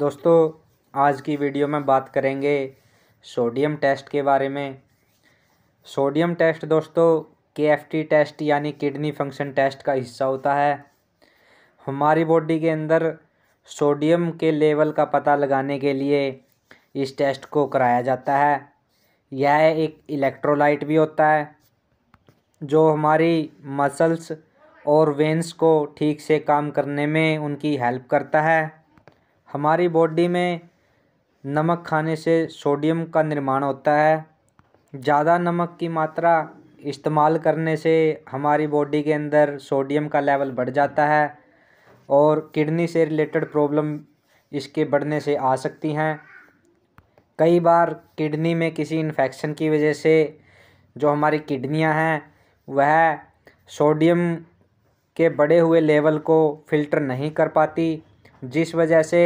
दोस्तों आज की वीडियो में बात करेंगे सोडियम टेस्ट के बारे में सोडियम टेस्ट दोस्तों के टेस्ट यानी किडनी फंक्शन टेस्ट का हिस्सा होता है हमारी बॉडी के अंदर सोडियम के लेवल का पता लगाने के लिए इस टेस्ट को कराया जाता है यह एक इलेक्ट्रोलाइट भी होता है जो हमारी मसल्स और वेंस को ठीक से काम करने में उनकी हेल्प करता है हमारी बॉडी में नमक खाने से सोडियम का निर्माण होता है ज़्यादा नमक की मात्रा इस्तेमाल करने से हमारी बॉडी के अंदर सोडियम का लेवल बढ़ जाता है और किडनी से रिलेटेड प्रॉब्लम इसके बढ़ने से आ सकती हैं कई बार किडनी में किसी इन्फेक्शन की वजह से जो हमारी किडनियां हैं वह सोडियम के बढ़े हुए लेवल को फिल्टर नहीं कर पाती जिस वजह से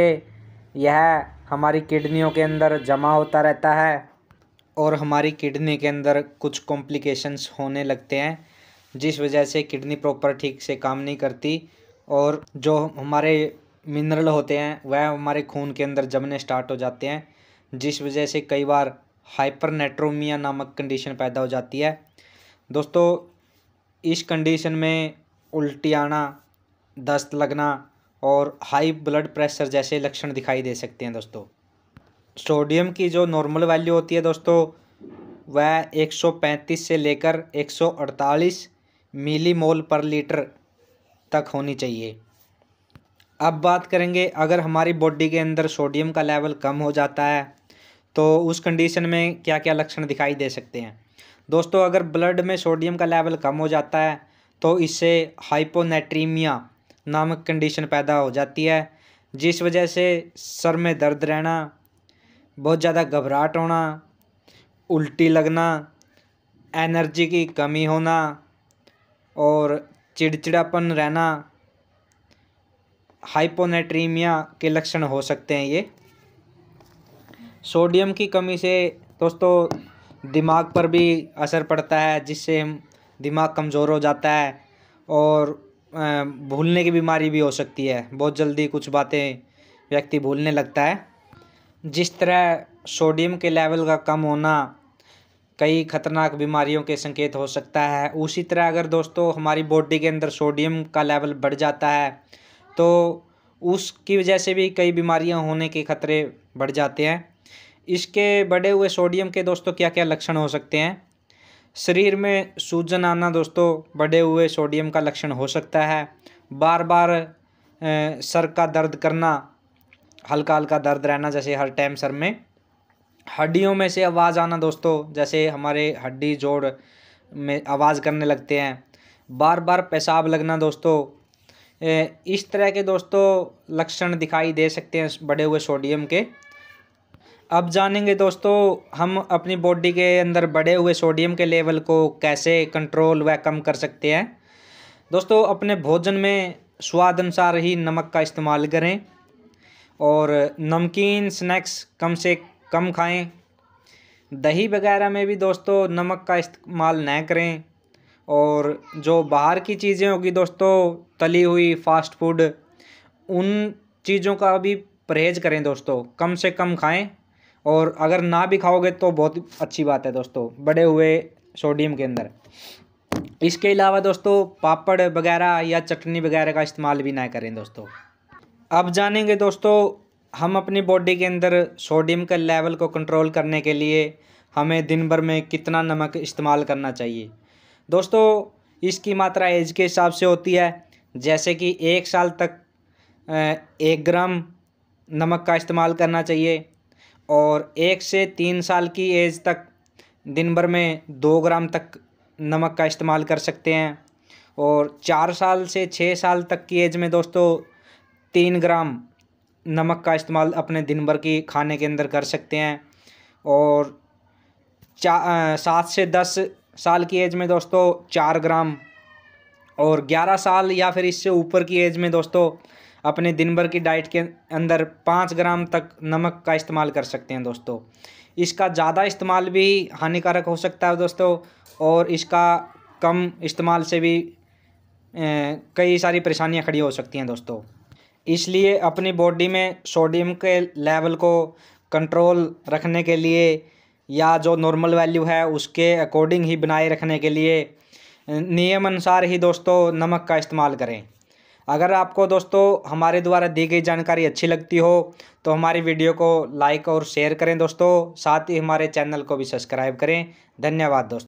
यह हमारी किडनियों के अंदर जमा होता रहता है और हमारी किडनी के अंदर कुछ कॉम्प्लिकेशंस होने लगते हैं जिस वजह से किडनी प्रॉपर ठीक से काम नहीं करती और जो हमारे मिनरल होते हैं वह हमारे खून के अंदर जमने स्टार्ट हो जाते हैं जिस वजह से कई बार हाइपरनेट्रोमिया नामक कंडीशन पैदा हो जाती है दोस्तों इस कंडीशन में उल्टी आना दस्त लगना और हाई ब्लड प्रेशर जैसे लक्षण दिखाई दे सकते हैं दोस्तों सोडियम की जो नॉर्मल वैल्यू होती है दोस्तों वह 135 से लेकर 148 मिलीमोल पर लीटर तक होनी चाहिए अब बात करेंगे अगर हमारी बॉडी के अंदर सोडियम का लेवल कम हो जाता है तो उस कंडीशन में क्या क्या लक्षण दिखाई दे सकते हैं दोस्तों अगर ब्लड में सोडियम का लेवल कम हो जाता है तो इससे हाइपोनेट्रीमिया नामक कंडीशन पैदा हो जाती है जिस वजह से सर में दर्द रहना बहुत ज़्यादा घबराहट होना उल्टी लगना एनर्जी की कमी होना और चिड़चिड़ापन रहना हाइपोनेट्रीमिया के लक्षण हो सकते हैं ये सोडियम की कमी से दोस्तों दिमाग पर भी असर पड़ता है जिससे दिमाग कमज़ोर हो जाता है और भूलने की बीमारी भी हो सकती है बहुत जल्दी कुछ बातें व्यक्ति भूलने लगता है जिस तरह सोडियम के लेवल का कम होना कई खतरनाक बीमारियों के संकेत हो सकता है उसी तरह अगर दोस्तों हमारी बॉडी के अंदर सोडियम का लेवल बढ़ जाता है तो उसकी वजह से भी कई बीमारियां होने के खतरे बढ़ जाते हैं इसके बढ़े हुए सोडियम के दोस्तों क्या क्या लक्षण हो सकते हैं शरीर में सूजन आना दोस्तों बढ़े हुए सोडियम का लक्षण हो सकता है बार बार सर का दर्द करना हल्का हल्का दर्द रहना जैसे हर टाइम सर में हड्डियों में से आवाज़ आना दोस्तों जैसे हमारे हड्डी जोड़ में आवाज़ करने लगते हैं बार बार पेशाब लगना दोस्तों इस तरह के दोस्तों लक्षण दिखाई दे सकते हैं बड़े हुए सोडियम के अब जानेंगे दोस्तों हम अपनी बॉडी के अंदर बढ़े हुए सोडियम के लेवल को कैसे कंट्रोल व कम कर सकते हैं दोस्तों अपने भोजन में स्वाद अनुसार ही नमक का इस्तेमाल करें और नमकीन स्नैक्स कम से कम खाएं दही वगैरह में भी दोस्तों नमक का इस्तेमाल न करें और जो बाहर की चीज़ें होगी दोस्तों तली हुई फास्ट फूड उन चीज़ों का भी परहेज करें दोस्तों कम से कम खाएं और अगर ना भी खाओगे तो बहुत अच्छी बात है दोस्तों बड़े हुए सोडियम के अंदर इसके अलावा दोस्तों पापड़ वगैरह या चटनी वगैरह का इस्तेमाल भी ना करें दोस्तों अब जानेंगे दोस्तों हम अपनी बॉडी के अंदर सोडियम के लेवल को कंट्रोल करने के लिए हमें दिन भर में कितना नमक इस्तेमाल करना चाहिए दोस्तों इसकी मात्रा एज के हिसाब से होती है जैसे कि एक साल तक एक ग्राम नमक का इस्तेमाल करना चाहिए और एक से तीन साल की एज तक दिन भर में दो ग्राम तक नमक का इस्तेमाल कर सकते हैं और चार साल से छः साल तक की एज में दोस्तों तीन ग्राम नमक का इस्तेमाल अपने दिन भर की खाने के अंदर कर सकते हैं और चा सात से दस साल की एज में दोस्तों चार ग्राम और ग्यारह साल या फिर इससे ऊपर की एज में दोस्तों अपने दिन भर की डाइट के अंदर पाँच ग्राम तक नमक का इस्तेमाल कर सकते हैं दोस्तों इसका ज़्यादा इस्तेमाल भी हानिकारक हो सकता है दोस्तों और इसका कम इस्तेमाल से भी कई सारी परेशानियां खड़ी हो सकती हैं दोस्तों इसलिए अपनी बॉडी में सोडियम के लेवल को कंट्रोल रखने के लिए या जो नॉर्मल वैल्यू है उसके अकॉर्डिंग ही बनाए रखने के लिए नियम अनुसार ही दोस्तों नमक का इस्तेमाल करें अगर आपको दोस्तों हमारे द्वारा दी गई जानकारी अच्छी लगती हो तो हमारी वीडियो को लाइक और शेयर करें दोस्तों साथ ही हमारे चैनल को भी सब्सक्राइब करें धन्यवाद दोस्तों